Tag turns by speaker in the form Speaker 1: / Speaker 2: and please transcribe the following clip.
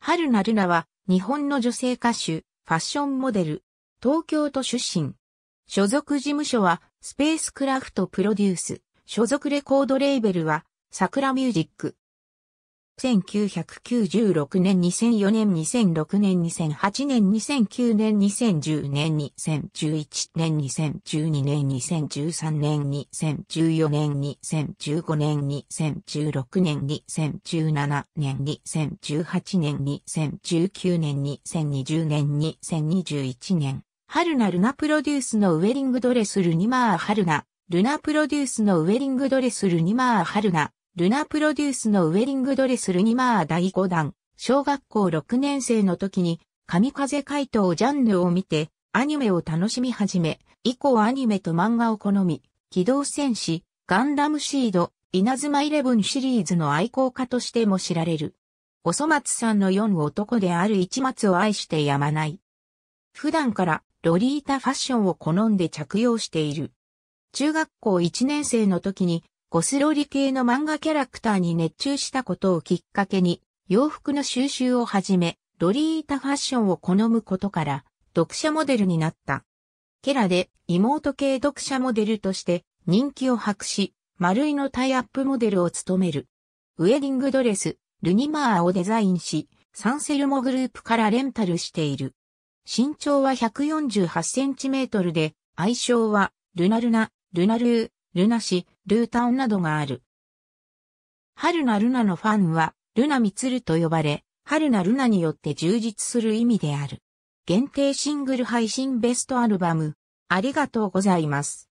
Speaker 1: 春菜ルナは日本の女性歌手、ファッションモデル、東
Speaker 2: 京都出身。所属事務所はスペースクラフトプロデュース。所属レコードレーベルは桜ミュージック。1996年、2004年、2006年、2008年、2009年、2010年、2011年、2012年、2013年、2014年、2015年、2016年、2017年、2018年、2019年、2020年、2021年。春菜ルナプロデュースのウェディングドレスルニマー春菜。ルナプロデュースのウェディングドレスルニマー春菜。ルナプロデュースのウェディングドレスルニマー第5弾、小学校6年生の時に、神風怪盗ジャンヌを見て、アニメを楽しみ始め、以降アニメと漫画を好み、機動戦士、ガンダムシード、稲妻イレブンシリーズの愛好家としても知られる。おそ松さんの4男である市松を愛してやまない。普段からロリータファッションを好んで着用している。中学校1年生の時にゴスロリ系の漫画キャラクターに熱中したことをきっかけに、洋服の収集をはじめ、ロリータファッションを好むことから、読者モデルになった。ケラで妹系読者モデルとして人気を博し、丸いのタイアップモデルを務める。ウェディングドレス、ルニマーをデザインし、サンセルモグループからレンタルしている。身長は148センチメートルで、愛称は、ルナルナ、ルナルー、ルナシ、ルータンなどがある。春菜ルナのファンは、ルナミツルと呼ばれ、春菜ルナによって充実する意味である。限定シングル配信ベス
Speaker 1: トアルバム、ありがとうございます。